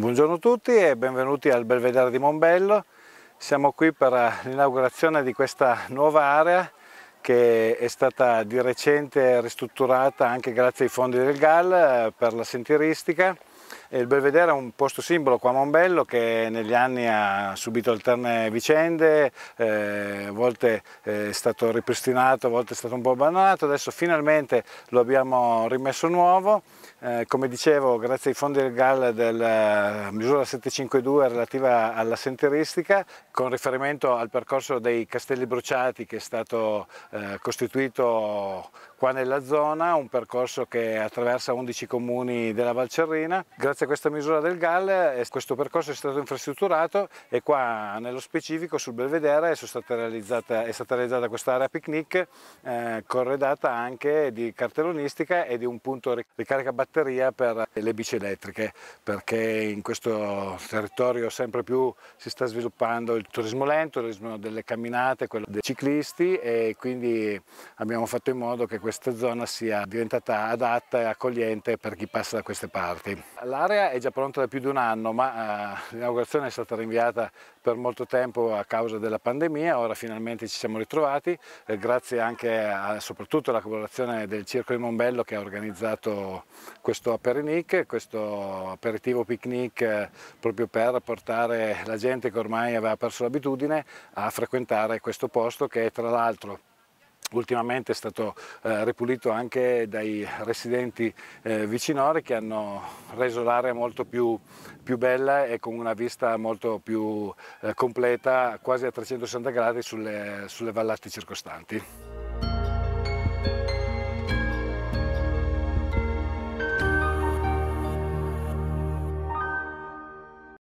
Buongiorno a tutti e benvenuti al Belvedere di Mombello. Siamo qui per eh, l'inaugurazione di questa nuova area che è stata di recente ristrutturata anche grazie ai fondi del GAL eh, per la sentieristica il Belvedere è un posto simbolo qua a Mombello che negli anni ha subito alterne vicende, eh, a volte eh, è stato ripristinato, a volte è stato un po' abbandonato, adesso finalmente lo abbiamo rimesso nuovo. Eh, come dicevo, grazie ai fondi del GAL della eh, misura 752 relativa alla sentieristica, con riferimento al percorso dei Castelli Bruciati che è stato eh, costituito qua nella zona, un percorso che attraversa 11 comuni della Valcerrina. Grazie grazie a questa misura del GAL eh, questo percorso è stato infrastrutturato e qua nello specifico sul Belvedere è stata realizzata, è stata realizzata questa area picnic eh, corredata anche di cartellonistica e di un punto ricarica batteria per le bici elettriche perché in questo territorio sempre più si sta sviluppando il turismo lento, il turismo delle camminate, quello dei ciclisti e quindi abbiamo fatto in modo che questa zona sia diventata adatta e accogliente per chi passa da queste parti area è già pronta da più di un anno, ma eh, l'inaugurazione è stata rinviata per molto tempo a causa della pandemia, ora finalmente ci siamo ritrovati, eh, grazie anche a, soprattutto alla collaborazione del Circo di Mombello che ha organizzato questo aperinic, questo aperitivo picnic eh, proprio per portare la gente che ormai aveva perso l'abitudine a frequentare questo posto che è tra l'altro ultimamente è stato eh, ripulito anche dai residenti eh, vicinori che hanno reso l'area molto più, più, bella e con una vista molto più eh, completa, quasi a 360 gradi sulle, sulle vallate circostanti.